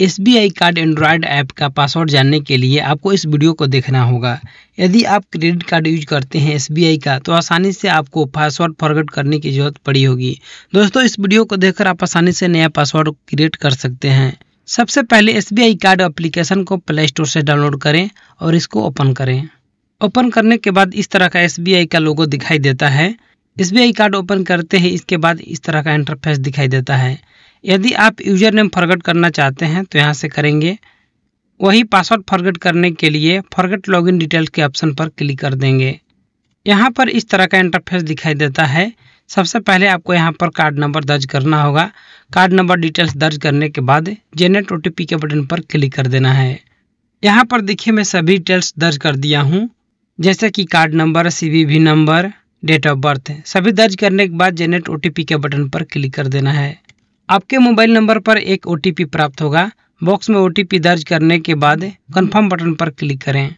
S card android app का password जानने के लिए आपको इस वीडियो को देखना होगा यदि आप क्रेडिट कार्ड यूज करते हैं एस का तो आसानी से आपको पासवर्ड फॉरगेट करने की जरूरत पड़ी होगी दोस्तों इस वीडियो को देखकर आप आसानी से नया पासवर्ड क्रिएट कर सकते हैं सबसे पहले एस कार्ड अप्लीकेशन को प्ले स्टोर से डाउनलोड करें और इसको ओपन करें ओपन करने के बाद इस तरह का एस का लोगो दिखाई देता है एस कार्ड ओपन करते ही इसके बाद इस तरह का इंटरफेस दिखाई देता है यदि आप यूजर नेम फॉरगेट करना चाहते हैं तो यहाँ से करेंगे वही पासवर्ड फॉरगेट करने के लिए फॉरगेट लॉगिन डिटेल्स के ऑप्शन पर क्लिक कर देंगे यहाँ पर इस तरह का इंटरफेस दिखाई देता है सबसे पहले आपको यहाँ पर कार्ड नंबर दर्ज करना होगा कार्ड नंबर डिटेल्स दर्ज करने के बाद जेनेट ओ के बटन पर क्लिक कर देना है यहाँ पर देखिए मैं सभी डिटेल्स दर्ज कर दिया हूँ जैसे कि card number C number date of birth सभी दर्ज करने के बाद जेनेट ओ के बटन पर क्लिक कर देना है आपके मोबाइल नंबर पर एक ओ प्राप्त होगा बॉक्स में ओ दर्ज करने के बाद कन्फर्म बटन पर क्लिक करें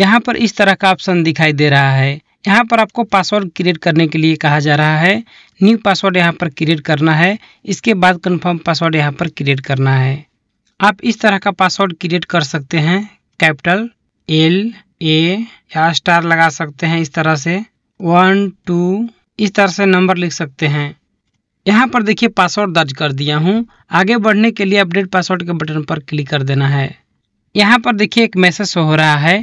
यहाँ पर इस तरह का ऑप्शन दिखाई दे रहा है यहाँ पर आपको पासवर्ड क्रिएट करने के लिए कहा जा रहा है न्यू पासवर्ड यहाँ पर क्रिएट करना है इसके बाद कन्फर्म पासवर्ड यहाँ पर क्रिएट करना है आप इस तरह का पासवर्ड क्रिएट कर सकते हैं कैपिटल एल ए या स्टार लगा सकते हैं इस तरह से वन टू इस तरह से नंबर लिख सकते हैं यहाँ पर देखिए पासवर्ड दर्ज कर दिया हूँ आगे बढ़ने के लिए अपडेट पासवर्ड के बटन पर क्लिक कर देना है यहाँ पर देखिए एक मैसेज हो रहा है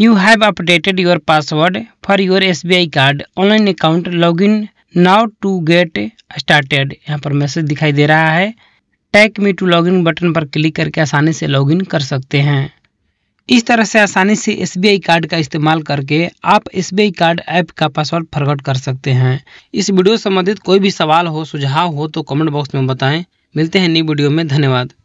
you have updated your password for your S card online account log in now to get started यहाँ पर मैसेज दिखाई दे रहा है take me to log in button पर क्लिक करके आसानी से लॉग इन कर सकते हैं इस तरह से आसानी से एस कार्ड का इस्तेमाल करके आप एस कार्ड ऐप का पासवर्ड फॉरगॉट कर सकते हैं इस वीडियो से संबंधित कोई भी सवाल हो सुझाव हो तो कमेंट बॉक्स में बताएं मिलते हैं नई वीडियो में धन्यवाद